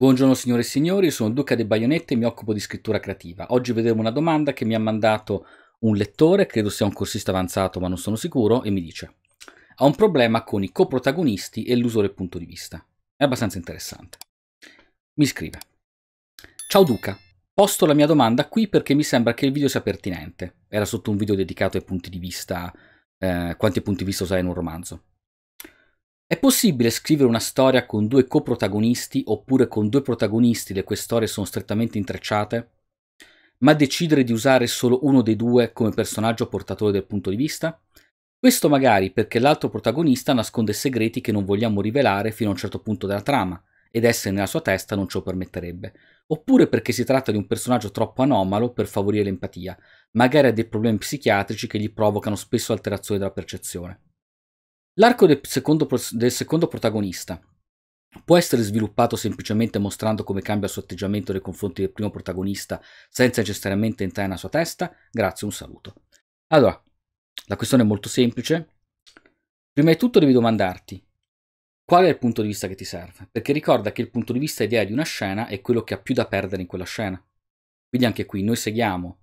Buongiorno signore e signori, sono Duca De Baionette e mi occupo di scrittura creativa. Oggi vedremo una domanda che mi ha mandato un lettore, credo sia un corsista avanzato ma non sono sicuro, e mi dice ha un problema con i coprotagonisti e l'uso del punto di vista. È abbastanza interessante. Mi scrive Ciao Duca, posto la mia domanda qui perché mi sembra che il video sia pertinente. Era sotto un video dedicato ai punti di vista, eh, quanti punti di vista usare in un romanzo. È possibile scrivere una storia con due coprotagonisti oppure con due protagonisti le cui storie sono strettamente intrecciate? Ma decidere di usare solo uno dei due come personaggio portatore del punto di vista? Questo magari perché l'altro protagonista nasconde segreti che non vogliamo rivelare fino a un certo punto della trama, ed essere nella sua testa non ce lo permetterebbe, oppure perché si tratta di un personaggio troppo anomalo per favorire l'empatia, magari ha dei problemi psichiatrici che gli provocano spesso alterazioni della percezione. L'arco del secondo, del secondo protagonista può essere sviluppato semplicemente mostrando come cambia il suo atteggiamento nei confronti del primo protagonista senza necessariamente entrare nella sua testa? Grazie, un saluto. Allora, la questione è molto semplice. Prima di tutto devi domandarti qual è il punto di vista che ti serve, perché ricorda che il punto di vista ideale di una scena è quello che ha più da perdere in quella scena. Quindi anche qui noi seguiamo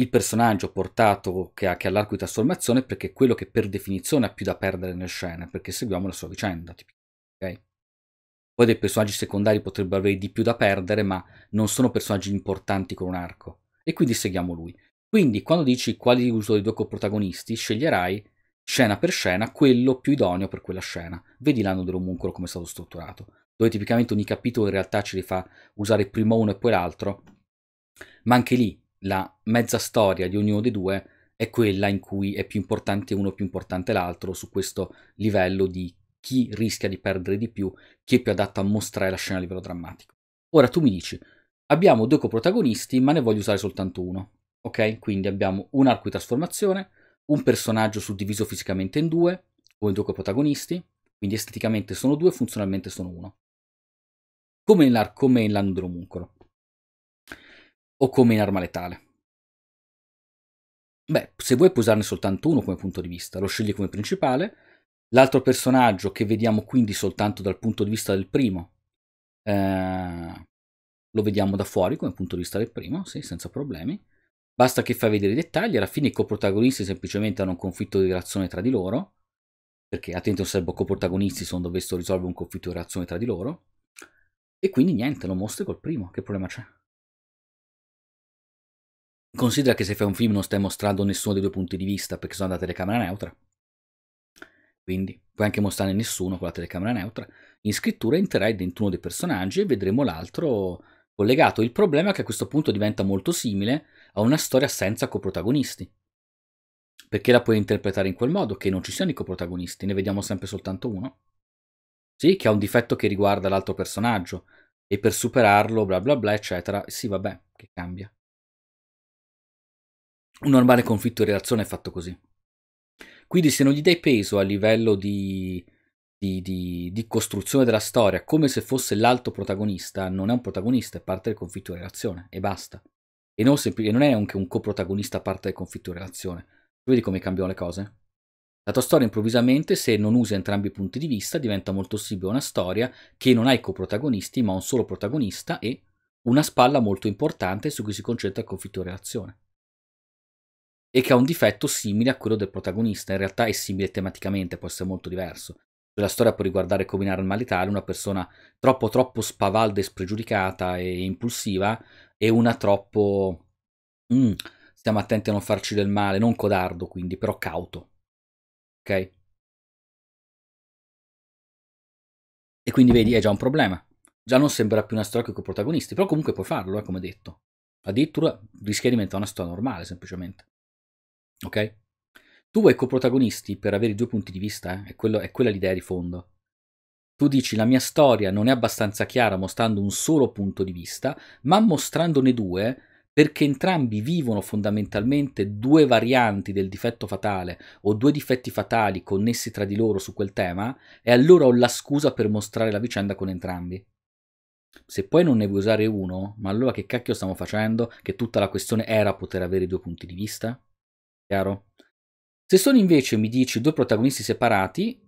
il personaggio portato che ha, che ha l'arco di trasformazione perché è quello che per definizione ha più da perdere nelle scene, perché seguiamo la sua vicenda. Okay? Poi dei personaggi secondari potrebbero avere di più da perdere, ma non sono personaggi importanti con un arco. E quindi seguiamo lui. Quindi quando dici quali uso dei due coprotagonisti sceglierai scena per scena quello più idoneo per quella scena. Vedi l'anno dell'omuncolo come è stato strutturato, dove tipicamente ogni capitolo in realtà ci li fa usare prima uno e poi l'altro, ma anche lì la mezza storia di ognuno dei due è quella in cui è più importante uno più importante l'altro su questo livello di chi rischia di perdere di più, chi è più adatto a mostrare la scena a livello drammatico. Ora tu mi dici, abbiamo due coprotagonisti ma ne voglio usare soltanto uno, ok? Quindi abbiamo un arco di trasformazione, un personaggio suddiviso fisicamente in due, come due coprotagonisti, quindi esteticamente sono due, funzionalmente sono uno. Come, in come nell'anno dell'omuncolo o come in arma letale? Beh, se vuoi puoi usarne soltanto uno come punto di vista, lo scegli come principale, l'altro personaggio che vediamo quindi soltanto dal punto di vista del primo, eh, lo vediamo da fuori come punto di vista del primo, sì, senza problemi. Basta che fai vedere i dettagli, alla fine i coprotagonisti semplicemente hanno un conflitto di relazione tra di loro, perché attenti non sarebbero coprotagonisti se non dovessero risolvere un conflitto di relazione tra di loro, e quindi niente, lo mostri col primo, che problema c'è? Considera che se fai un film non stai mostrando nessuno dei due punti di vista perché sono la telecamera neutra. Quindi puoi anche mostrare nessuno con la telecamera neutra. In scrittura entrerai dentro uno dei personaggi e vedremo l'altro collegato. Il problema è che a questo punto diventa molto simile a una storia senza coprotagonisti. Perché la puoi interpretare in quel modo, che non ci siano i coprotagonisti, ne vediamo sempre soltanto uno. Sì, che ha un difetto che riguarda l'altro personaggio. E per superarlo, bla bla bla, eccetera. Sì, vabbè, che cambia un normale conflitto di relazione è fatto così. Quindi se non gli dai peso a livello di, di, di, di costruzione della storia, come se fosse l'alto protagonista, non è un protagonista, è parte del conflitto di relazione e basta. E non, sempl- e non è anche un coprotagonista a parte del conflitto di relazione. vedi come cambiano le cose? La tua storia improvvisamente, se non usi entrambi i punti di vista, diventa molto simile a una storia che non hai coprotagonisti, ma un solo protagonista e una spalla molto importante su cui si concentra il conflitto di relazione e che ha un difetto simile a quello del protagonista, in realtà è simile tematicamente, può essere molto diverso. Cioè, la storia può riguardare come in arma letale una persona troppo troppo spavalda e spregiudicata e impulsiva e una troppo... Mm, stiamo attenti a non farci del male, non codardo quindi, però cauto. Ok? E quindi vedi, è già un problema. Già non sembra più una storia con i protagonisti, però comunque puoi farlo, eh, come detto. Addirittura rischia di diventare una storia normale, semplicemente. Ok? Tu vuoi coprotagonisti per avere due punti di vista, eh? è, quello, è quella l'idea di fondo. Tu dici la mia storia non è abbastanza chiara mostrando un solo punto di vista, ma mostrandone due perché entrambi vivono fondamentalmente due varianti del difetto fatale o due difetti fatali connessi tra di loro su quel tema e allora ho la scusa per mostrare la vicenda con entrambi. Se poi non ne vuoi usare uno, ma allora che cacchio stiamo facendo che tutta la questione era poter avere due punti di vista? Chiaro. Se sono invece, mi dici, due protagonisti separati,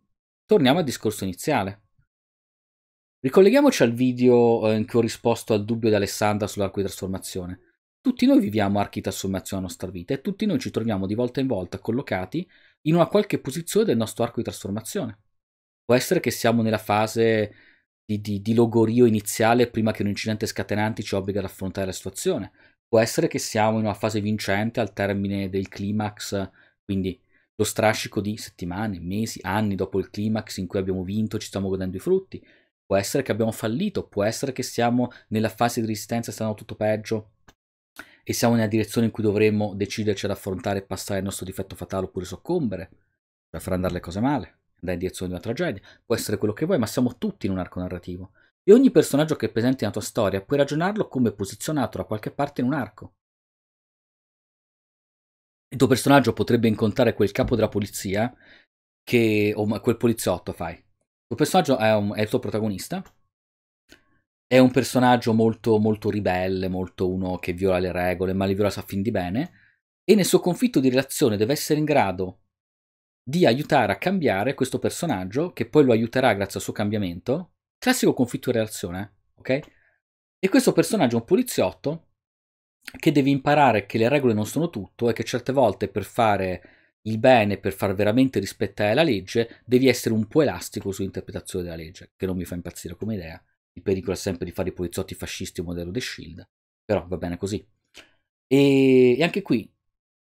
torniamo al discorso iniziale. Ricolleghiamoci al video eh, in cui ho risposto al dubbio di Alessandra sull'arco di trasformazione. Tutti noi viviamo archi di trasformazione nella nostra vita e tutti noi ci troviamo di volta in volta collocati in una qualche posizione del nostro arco di trasformazione. Può essere che siamo nella fase di, di, di logorio iniziale prima che un incidente scatenante ci obbliga ad affrontare la situazione. Può essere che siamo in una fase vincente al termine del climax, quindi lo strascico di settimane, mesi, anni dopo il climax in cui abbiamo vinto, ci stiamo godendo i frutti. Può essere che abbiamo fallito, può essere che siamo nella fase di resistenza e stanno tutto peggio e siamo nella direzione in cui dovremmo deciderci ad affrontare e passare il nostro difetto fatale oppure soccombere, cioè far andare le cose male, andare in direzione di una tragedia. Può essere quello che vuoi, ma siamo tutti in un arco narrativo. E ogni personaggio che è presente nella tua storia puoi ragionarlo come posizionato da qualche parte in un arco. Il tuo personaggio potrebbe incontrare quel capo della polizia che, o quel poliziotto fai. Il tuo personaggio è, un, è il tuo protagonista. È un personaggio molto, molto ribelle, molto uno che viola le regole, ma le viola a fin di bene. E nel suo conflitto di relazione deve essere in grado di aiutare a cambiare questo personaggio, che poi lo aiuterà grazie al suo cambiamento, Classico conflitto di relazione, ok? E questo personaggio è un poliziotto che deve imparare che le regole non sono tutto e che certe volte per fare il bene, per far veramente rispettare la legge, devi essere un po' elastico sull'interpretazione della legge, che non mi fa impazzire come idea. Il pericolo è sempre di fare i poliziotti fascisti o modello The Shield, però va bene così. E, e anche qui,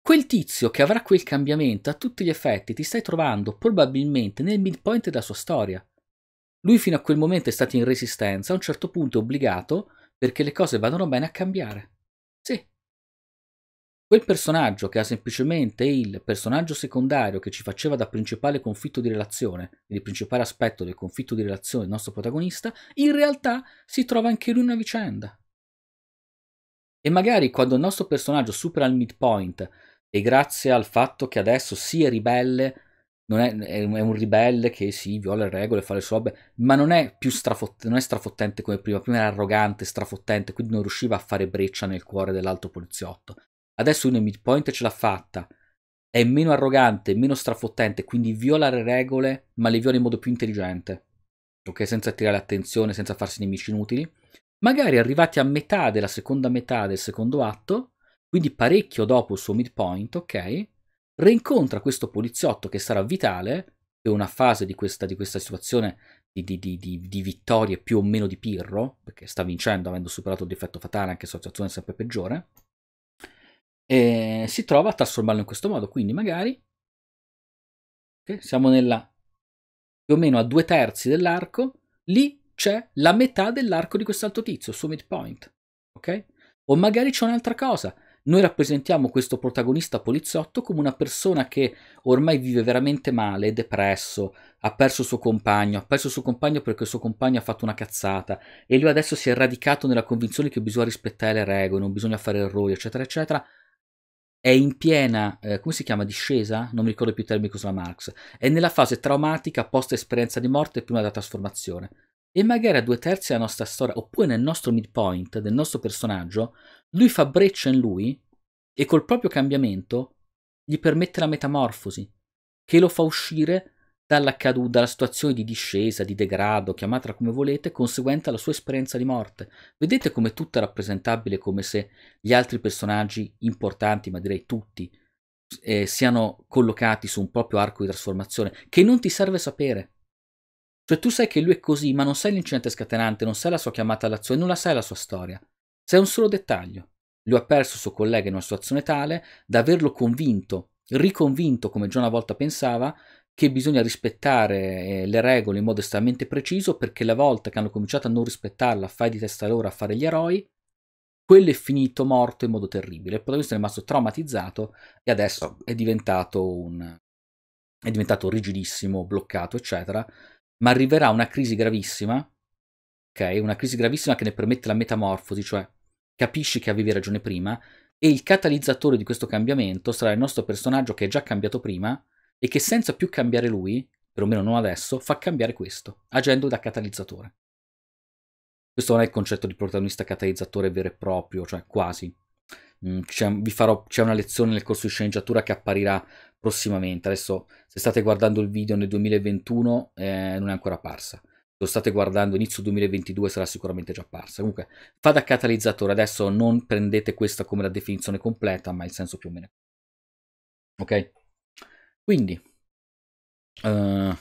quel tizio che avrà quel cambiamento a tutti gli effetti ti stai trovando probabilmente nel midpoint della sua storia. Lui fino a quel momento è stato in resistenza, a un certo punto è obbligato, perché le cose vadano bene, a cambiare. Sì. Quel personaggio che era semplicemente il personaggio secondario che ci faceva da principale conflitto di relazione, il principale aspetto del conflitto di relazione del nostro protagonista, in realtà si trova anche lui in una vicenda. E magari quando il nostro personaggio supera il midpoint e grazie al fatto che adesso si è ribelle è, è, un ribelle che si sì, viola le regole, fa le sue robe, ma non è più strafottente, non è strafottente come prima, prima era arrogante, strafottente, quindi non riusciva a fare breccia nel cuore dell'altro poliziotto. Adesso uno midpoint ce l'ha fatta, è meno arrogante, meno strafottente, quindi viola le regole, ma le viola in modo più intelligente, ok? Senza attirare attenzione, senza farsi nemici inutili. Magari arrivati a metà della seconda metà del secondo atto, quindi parecchio dopo il suo midpoint, ok? rincontra questo poliziotto che sarà vitale, che una fase di questa, di questa situazione di, di, di, vittorie più o meno di Pirro, perché sta vincendo avendo superato il difetto fatale, anche se la situazione è sempre peggiore, e si trova a trasformarlo in questo modo. Quindi magari okay, siamo nella più o meno a due terzi dell'arco, lì c'è la metà dell'arco di quest'altro tizio, summit midpoint, ok? O magari c'è un'altra cosa, noi rappresentiamo questo protagonista poliziotto come una persona che ormai vive veramente male, è depresso, ha perso suo compagno, ha perso suo compagno perché il suo compagno ha fatto una cazzata e lui adesso si è radicato nella convinzione che bisogna rispettare le regole, non bisogna fare errori, eccetera, eccetera. È in piena, eh, come si chiama, discesa? Non mi ricordo più il termine cosa la Marx. È nella fase traumatica post esperienza di morte e prima della trasformazione e magari a due terzi della nostra storia, oppure nel nostro midpoint, del nostro personaggio, lui fa breccia in lui e col proprio cambiamento gli permette la metamorfosi, che lo fa uscire dalla caduta, dalla situazione di discesa, di degrado, chiamatela come volete, conseguente alla sua esperienza di morte. Vedete come tutto è rappresentabile, come se gli altri personaggi importanti, ma direi tutti, eh, siano collocati su un proprio arco di trasformazione, che non ti serve sapere. Cioè tu sai che lui è così, ma non sai l'incidente scatenante, non sai la sua chiamata all'azione, non la sai la sua storia. Sai un solo dettaglio. Lui ha perso il suo collega in una situazione tale da averlo convinto, riconvinto, come già una volta pensava, che bisogna rispettare eh, le regole in modo estremamente preciso perché la volta che hanno cominciato a non rispettarla, fai di testa loro a fare gli eroi, quello è finito morto in modo terribile. Il protagonista è rimasto traumatizzato e adesso è diventato un è diventato rigidissimo, bloccato, eccetera, ma arriverà una crisi gravissima, ok? Una crisi gravissima che ne permette la metamorfosi, cioè capisci che avevi ragione prima, e il catalizzatore di questo cambiamento sarà il nostro personaggio che è già cambiato prima e che senza più cambiare lui, perlomeno non adesso, fa cambiare questo, agendo da catalizzatore. Questo non è il concetto di protagonista catalizzatore vero e proprio, cioè quasi. Mm, c'è, farò, c'è una lezione nel corso di sceneggiatura che apparirà prossimamente. Adesso, se state guardando il video nel 2021, eh, non è ancora apparsa. Lo state guardando inizio 2022 sarà sicuramente già apparsa. Comunque, fa da catalizzatore. Adesso non prendete questa come la definizione completa, ma il senso più o meno. Ok? Quindi, uh,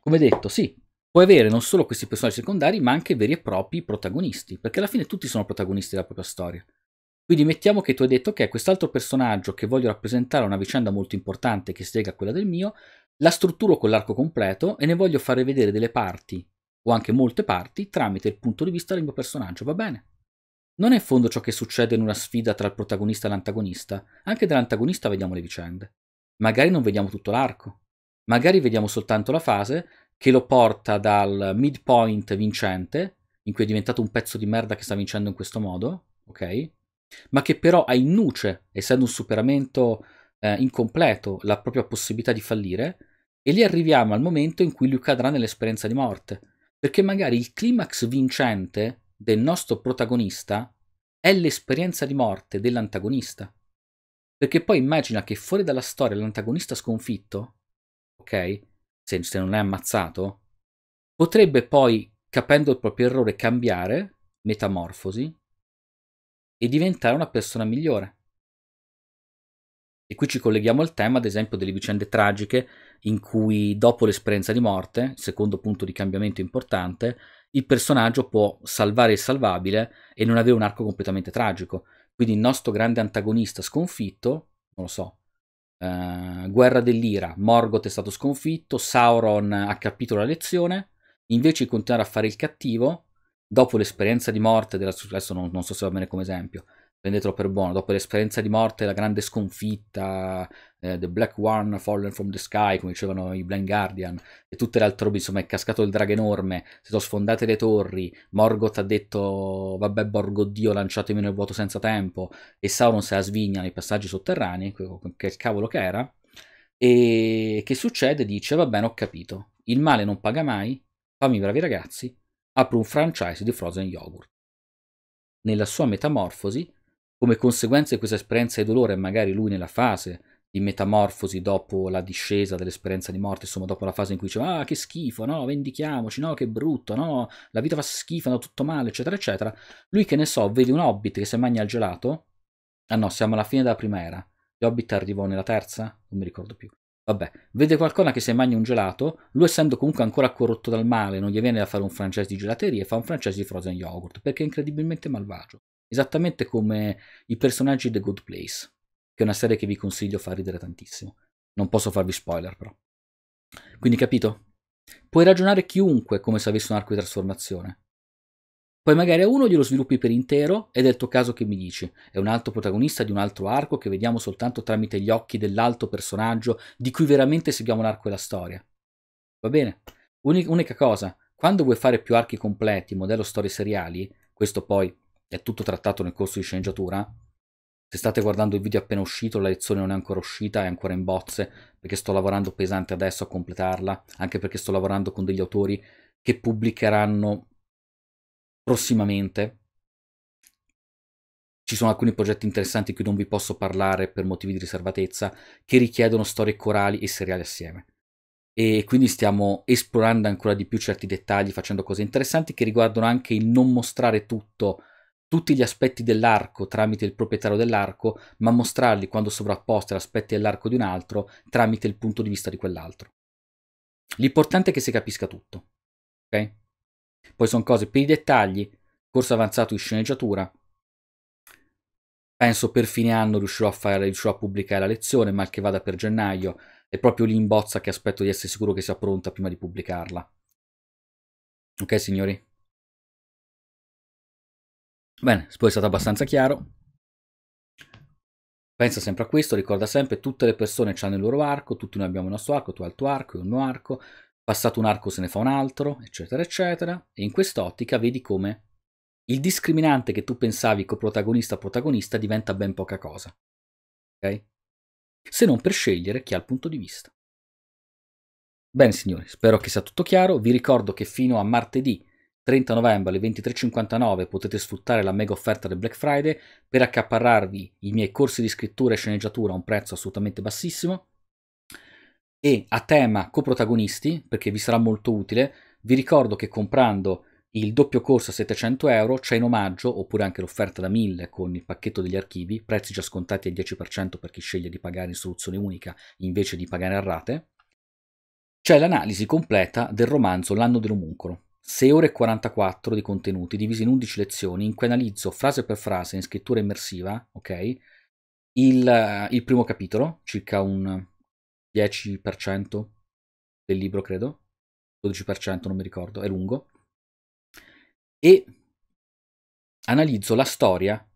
come detto, sì, puoi avere non solo questi personaggi secondari, ma anche veri e propri protagonisti, perché alla fine tutti sono protagonisti della propria storia. Quindi mettiamo che tu hai detto che okay, quest'altro personaggio che voglio rappresentare una vicenda molto importante che si lega a quella del mio, la strutturo con l'arco completo e ne voglio fare vedere delle parti o anche molte parti tramite il punto di vista del mio personaggio, va bene? Non è in fondo ciò che succede in una sfida tra il protagonista e l'antagonista, anche dall'antagonista vediamo le vicende. Magari non vediamo tutto l'arco, magari vediamo soltanto la fase che lo porta dal midpoint vincente, in cui è diventato un pezzo di merda che sta vincendo in questo modo, ok? ma che però ha in nuce, essendo un superamento eh, incompleto, la propria possibilità di fallire, e lì arriviamo al momento in cui lui cadrà nell'esperienza di morte, perché magari il climax vincente del nostro protagonista è l'esperienza di morte dell'antagonista. Perché poi immagina che fuori dalla storia l'antagonista sconfitto, ok, se, se non è ammazzato, potrebbe poi, capendo il proprio errore, cambiare, metamorfosi, e diventare una persona migliore. E qui ci colleghiamo al tema, ad esempio, delle vicende tragiche in cui dopo l'esperienza di morte, secondo punto di cambiamento importante, il personaggio può salvare il salvabile e non avere un arco completamente tragico. Quindi il nostro grande antagonista sconfitto, non lo so, eh, guerra dell'ira, Morgoth è stato sconfitto, Sauron ha capito la lezione, invece di continuare a fare il cattivo, dopo l'esperienza di morte, della, adesso non, non so se va bene come esempio, prendetelo per buono, dopo l'esperienza di morte, la grande sconfitta, eh, The Black One Fallen from the Sky, come dicevano i Blind Guardian, e tutte le altre robe, insomma è cascato il drago enorme, si sono sfondate le torri, Morgoth ha detto vabbè Borgo Dio lanciatemi nel vuoto senza tempo, e Sauron se la svigna nei passaggi sotterranei, che cavolo che era, e che succede? Dice va bene ho capito, il male non paga mai, fammi bravi ragazzi, apre un franchise di frozen yogurt. Nella sua metamorfosi, come conseguenza di questa esperienza di dolore, magari lui nella fase di metamorfosi dopo la discesa dell'esperienza di morte, insomma dopo la fase in cui diceva ah che schifo, no, vendichiamoci, no, che brutto, no, la vita fa schifo, andò tutto male, eccetera, eccetera, lui che ne so, vede un hobbit che si mangia il gelato, ah no, siamo alla fine della prima era, gli hobbit arrivò nella terza, non mi ricordo più, Vabbè, vede qualcuno che se mangia un gelato, lui essendo comunque ancora corrotto dal male, non gli viene da fare un francese di gelateria, e fa un francese di frozen yogurt, perché è incredibilmente malvagio. Esattamente come i personaggi di The Good Place, che è una serie che vi consiglio fa ridere tantissimo. Non posso farvi spoiler però. Quindi capito? Puoi ragionare chiunque come se avesse un arco di trasformazione. Poi magari a uno glielo sviluppi per intero ed è il tuo caso che mi dici, è un altro protagonista di un altro arco che vediamo soltanto tramite gli occhi dell'altro personaggio di cui veramente seguiamo l'arco e la storia. Va bene? Unica cosa, quando vuoi fare più archi completi, modello storie seriali, questo poi è tutto trattato nel corso di sceneggiatura, se state guardando il video appena uscito, la lezione non è ancora uscita, è ancora in bozze, perché sto lavorando pesante adesso a completarla, anche perché sto lavorando con degli autori che pubblicheranno prossimamente. Ci sono alcuni progetti interessanti di cui non vi posso parlare per motivi di riservatezza, che richiedono storie corali e seriali assieme. E quindi stiamo esplorando ancora di più certi dettagli, facendo cose interessanti che riguardano anche il non mostrare tutto, tutti gli aspetti dell'arco tramite il proprietario dell'arco, ma mostrarli quando sovrapposti agli aspetti dell'arco di un altro tramite il punto di vista di quell'altro. L'importante è che si capisca tutto. Okay? Poi sono cose per i dettagli, corso avanzato di sceneggiatura. Penso per fine anno riuscirò a, fare, riuscirò a pubblicare la lezione, mal che vada per gennaio. È proprio lì in bozza che aspetto di essere sicuro che sia pronta prima di pubblicarla. Ok, signori? Bene, poi è stato abbastanza chiaro. Pensa sempre a questo, ricorda sempre tutte le persone hanno il loro arco, tutti noi abbiamo il nostro arco, tu hai il tuo arco, io il mio arco, passato un arco se ne fa un altro, eccetera, eccetera, e in quest'ottica vedi come il discriminante che tu pensavi coprotagonista protagonista diventa ben poca cosa. Ok? Se non per scegliere chi ha il punto di vista. Bene signori, spero che sia tutto chiaro, vi ricordo che fino a martedì 30 novembre alle 23.59 potete sfruttare la mega offerta del Black Friday per accaparrarvi i miei corsi di scrittura e sceneggiatura a un prezzo assolutamente bassissimo e a tema coprotagonisti, perché vi sarà molto utile, vi ricordo che comprando il doppio corso a 700 euro c'è in omaggio, oppure anche l'offerta da 1000 con il pacchetto degli archivi, prezzi già scontati al 10% per chi sceglie di pagare in soluzione unica invece di pagare a rate, c'è l'analisi completa del romanzo L'anno dell'omuncolo, 6 ore e 44 di contenuti divisi in 11 lezioni in cui analizzo frase per frase in scrittura immersiva, ok? Il, il primo capitolo, circa un 10% del libro, credo, 12%, non mi ricordo, è lungo, e analizzo la storia, che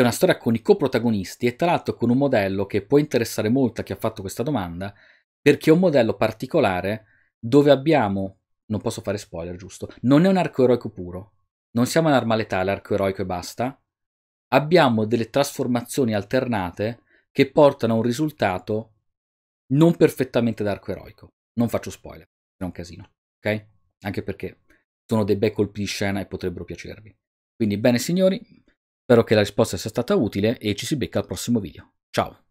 è una storia con i coprotagonisti e tra l'altro con un modello che può interessare molto a chi ha fatto questa domanda, perché è un modello particolare dove abbiamo, non posso fare spoiler giusto, non è un arco eroico puro, non siamo un'arma letale, arco eroico e basta, abbiamo delle trasformazioni alternate che portano a un risultato non perfettamente d'arco eroico. Non faccio spoiler, è un casino, ok? Anche perché sono dei bei colpi di scena e potrebbero piacervi. Quindi bene signori, spero che la risposta sia stata utile e ci si becca al prossimo video. Ciao!